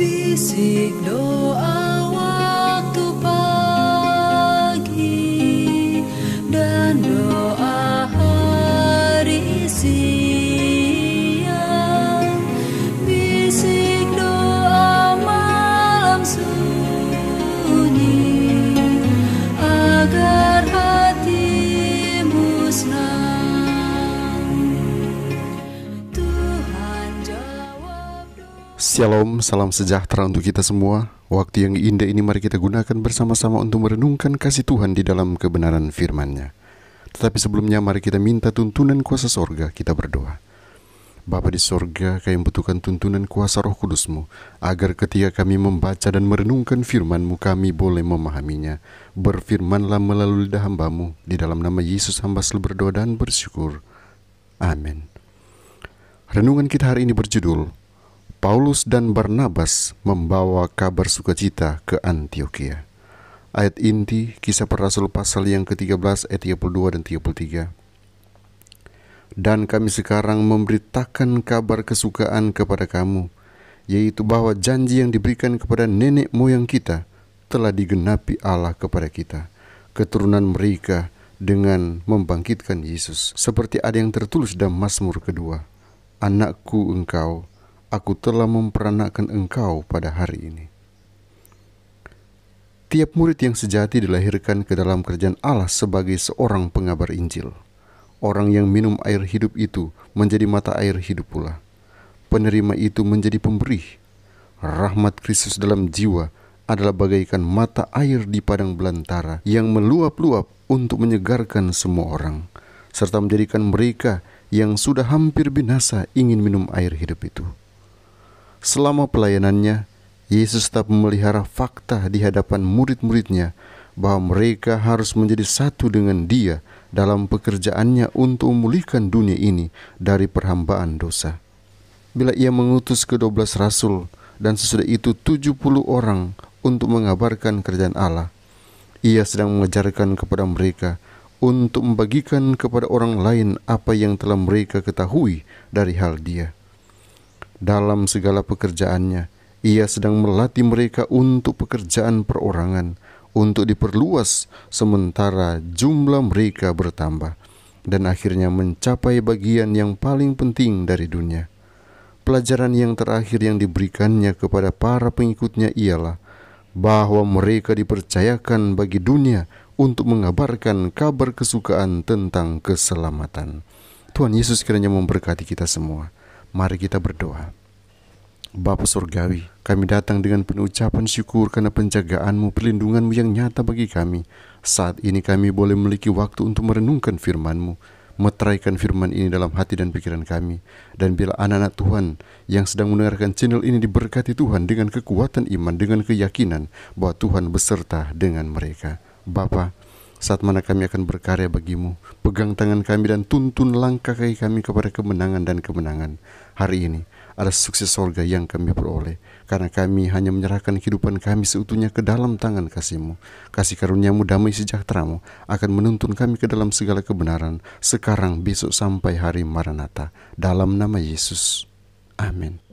Bisik doa waktu pagi dan doa hari siang. Shalom, salam sejahtera untuk kita semua. Waktu yang indah ini mari kita gunakan bersama-sama untuk merenungkan kasih Tuhan di dalam kebenaran firman-Nya. Tetapi sebelumnya mari kita minta tuntunan kuasa sorga, kita berdoa. Bapa di sorga, kami butuhkan tuntunan kuasa roh kudusmu, agar ketika kami membaca dan merenungkan Firman-Mu kami boleh memahaminya. Berfirmanlah melalui lidah hambamu, di dalam nama Yesus hamba selalu berdoa dan bersyukur. Amin. Renungan kita hari ini berjudul, Paulus dan Barnabas membawa kabar sukacita ke Antioquia. Ayat inti kisah para rasul pasal yang ke-13 ayat 32 dan 33 dan kami sekarang memberitakan kabar kesukaan kepada kamu, yaitu bahwa janji yang diberikan kepada nenek moyang kita telah digenapi Allah kepada kita, keturunan mereka dengan membangkitkan Yesus, seperti ada yang tertulis dalam Mazmur kedua, Anakku engkau, aku telah memperanakkan engkau pada hari ini. Tiap murid yang sejati dilahirkan ke dalam kerjaan Allah sebagai seorang pengabar Injil. Orang yang minum air hidup itu menjadi mata air hidup pula. Penerima itu menjadi pemberi. Rahmat Kristus dalam jiwa adalah bagaikan mata air di padang belantara yang meluap-luap untuk menyegarkan semua orang, serta menjadikan mereka yang sudah hampir binasa ingin minum air hidup itu. Selama pelayanannya, Yesus tetap memelihara fakta di hadapan murid-muridnya bahwa mereka harus menjadi satu dengan Dia dalam pekerjaannya untuk memulihkan dunia ini dari perhambaan dosa. Bila ia mengutus ke-12 rasul dan sesudah itu 70 orang untuk mengabarkan kerjaan Allah, ia sedang mengajarkan kepada mereka untuk membagikan kepada orang lain apa yang telah mereka ketahui dari hal dia dalam segala pekerjaannya. Ia sedang melatih mereka untuk pekerjaan perorangan, untuk diperluas sementara jumlah mereka bertambah dan akhirnya mencapai bagian yang paling penting dari dunia. Pelajaran yang terakhir yang diberikannya kepada para pengikutnya ialah bahwa mereka dipercayakan bagi dunia untuk mengabarkan kabar kesukaan tentang keselamatan. Tuhan Yesus kiranya memberkati kita semua. Mari kita berdoa. Bapa Surgawi, kami datang dengan penuh ucapan syukur karena penjagaanmu, perlindunganmu yang nyata bagi kami. Saat ini kami boleh memiliki waktu untuk merenungkan firmanmu, meteraikan firman ini dalam hati dan pikiran kami. Dan bila anak-anak Tuhan yang sedang mendengarkan channel ini diberkati Tuhan dengan kekuatan iman, dengan keyakinan bahwa Tuhan beserta dengan mereka. Bapak, saat mana kami akan berkarya bagimu. Pegang tangan kami dan tuntun langkah kaki kami kepada kemenangan dan kemenangan. Hari ini ada sukses sorga yang kami peroleh, karena kami hanya menyerahkan kehidupan kami seutuhnya ke dalam tangan kasihmu. Kasih karuniamu damai sejahteramu akan menuntun kami ke dalam segala kebenaran, sekarang, besok, sampai hari Maranatha. Dalam nama Yesus. Amin.